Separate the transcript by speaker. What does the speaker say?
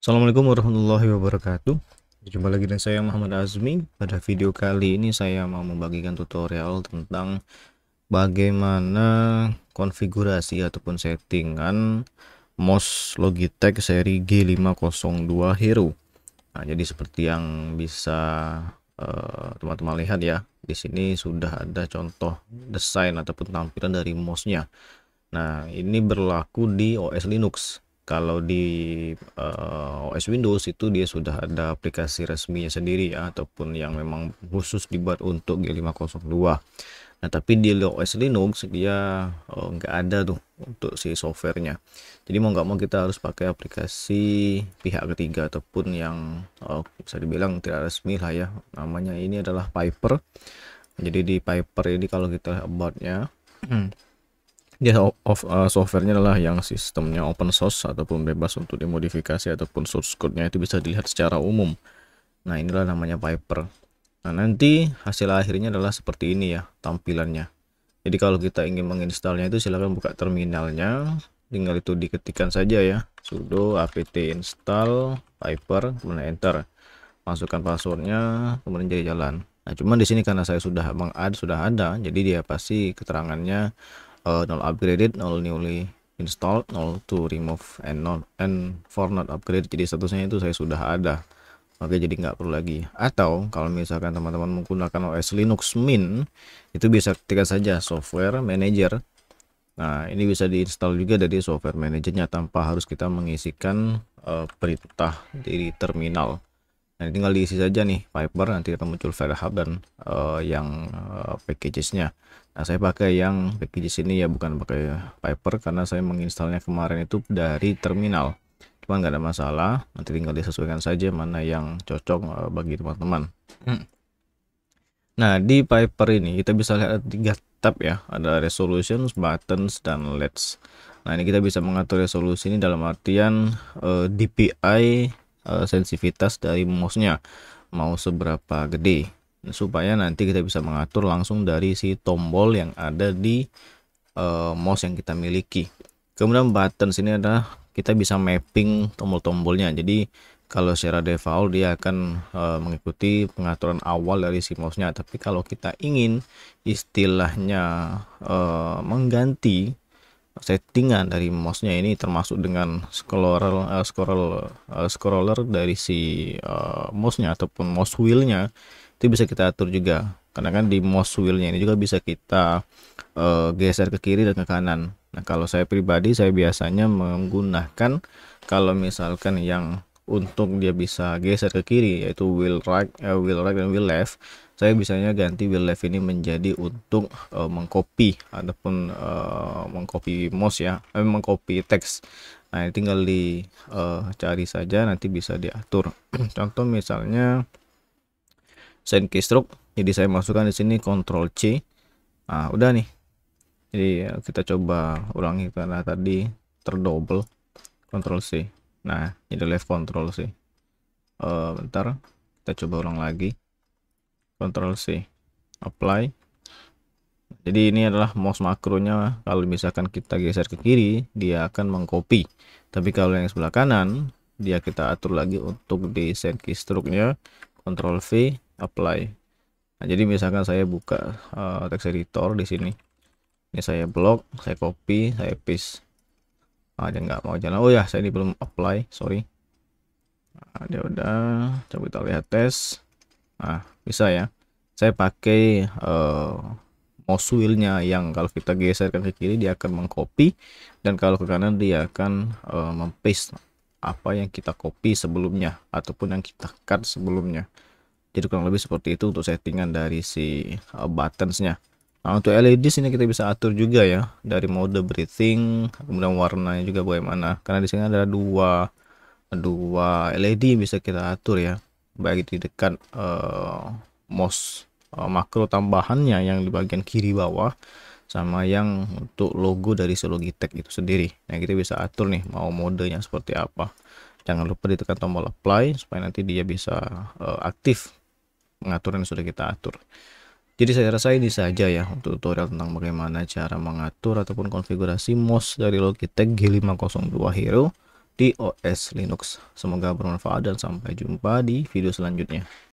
Speaker 1: Assalamualaikum warahmatullahi wabarakatuh Jumpa lagi dengan saya Muhammad Azmi Pada video kali ini saya mau membagikan tutorial tentang Bagaimana konfigurasi ataupun settingan MOS Logitech seri G502 Hero Nah jadi seperti yang bisa eh, teman-teman uh, lihat ya di sini sudah ada contoh desain ataupun tampilan dari MOS-nya Nah ini berlaku di OS Linux kalau di uh, eh, OS Windows itu dia sudah ada aplikasi resminya sendiri ya, ataupun yang memang khusus dibuat untuk G502 nah tapi di OS Linux dia oh, nggak ada tuh untuk si softwarenya jadi mau nggak mau kita harus pakai aplikasi pihak ketiga ataupun yang oh, bisa dibilang tidak resmi lah ya namanya ini adalah Piper jadi di Piper ini kalau kita buatnya Ya, of, uh, softwarenya adalah yang sistemnya open source ataupun bebas untuk dimodifikasi ataupun source code-nya itu bisa dilihat secara umum. Nah, inilah namanya Viper Nah, nanti hasil akhirnya adalah seperti ini ya tampilannya. Jadi kalau kita ingin menginstalnya itu silahkan buka terminalnya. Tinggal itu diketikkan saja ya. sudo apt install Viper kemudian enter. Masukkan passwordnya, kemudian jadi jalan. Nah, cuman di sini karena saya sudah mengad sudah ada, jadi dia pasti keterangannya uh, eh, null upgraded null newly installed, null to remove and not and for not upgrade jadi statusnya itu saya sudah ada oke jadi nggak perlu lagi atau kalau misalkan teman-teman menggunakan OS Linux Mint itu bisa ketika saja software manager Nah, ini bisa diinstal juga dari software manajernya tanpa harus kita mengisikan uh, perintah di terminal. Nah, tinggal diisi saja nih Viper nanti akan muncul file hub dan uh, yang uh, packagesnya. Nah, saya pakai yang packages ini ya bukan pakai Viper karena saya menginstalnya kemarin itu dari terminal. Cuman nggak ada masalah, nanti tinggal disesuaikan saja mana yang cocok uh, bagi teman-teman. Hmm. Nah, di Piper ini kita bisa lihat tiga tab ya, ada resolutions, buttons, dan LEDs. Nah, ini kita bisa mengatur resolusi ini dalam artian uh, DPI uh, sensitivitas dari mouse-nya mau seberapa gede supaya nanti kita bisa mengatur langsung dari si tombol yang ada di uh, mouse yang kita miliki kemudian button sini adalah kita bisa mapping tombol-tombolnya jadi kalau secara default dia akan uh, mengikuti pengaturan awal dari si mouse-nya tapi kalau kita ingin istilahnya uh, mengganti settingan dari mouse-nya ini termasuk dengan scroller uh, scroll uh, scroller dari si uh, mouse-nya ataupun mouse wheel-nya itu bisa kita atur juga karena kan di mouse wheel-nya ini juga bisa kita uh, geser ke kiri dan ke kanan. Nah, kalau saya pribadi saya biasanya menggunakan kalau misalkan yang untuk dia bisa geser ke kiri yaitu wheel right, uh, wheel right dan wheel left saya bisanya ganti wheel left ini menjadi untuk uh, mengcopy ataupun uh, mengcopy mouse ya eh, mengcopy teks nah ini tinggal di uh, cari saja nanti bisa diatur contoh misalnya send keystroke jadi saya masukkan di sini control C nah udah nih jadi ya, kita coba ulangi karena tadi terdouble control C nah jadi left control C uh, bentar kita coba ulang lagi Ctrl C apply jadi ini adalah mouse makronya kalau misalkan kita geser ke kiri dia akan mengcopy tapi kalau yang sebelah kanan dia kita atur lagi untuk desain keystroke nya Ctrl V apply nah, jadi misalkan saya buka uh, eh, text editor di sini ini saya blok saya copy saya paste aja ah, nggak mau jalan oh ya saya ini belum apply sorry nah, dia udah coba kita lihat tes Nah, bisa ya. Saya pakai uh, eh, mouse wheelnya yang kalau kita geserkan ke kiri dia akan mengcopy dan kalau ke kanan dia akan uh, mempaste apa yang kita copy sebelumnya ataupun yang kita cut sebelumnya. Jadi kurang lebih seperti itu untuk settingan dari si uh, buttonsnya. Nah untuk LED sini kita bisa atur juga ya dari mode breathing kemudian warnanya juga bagaimana karena di sini ada dua dua LED bisa kita atur ya baik di dekat uh, eh, mouse uh, makro tambahannya yang di bagian kiri bawah sama yang untuk logo dari Logitech itu sendiri. Nah, kita bisa atur nih mau modenya seperti apa. Jangan lupa ditekan tombol apply supaya nanti dia bisa uh, aktif mengatur yang sudah kita atur. Jadi saya rasa ini saja ya untuk tutorial tentang bagaimana cara mengatur ataupun konfigurasi mouse dari Logitech G502 Hero di OS Linux. Semoga bermanfaat dan sampai jumpa di video selanjutnya.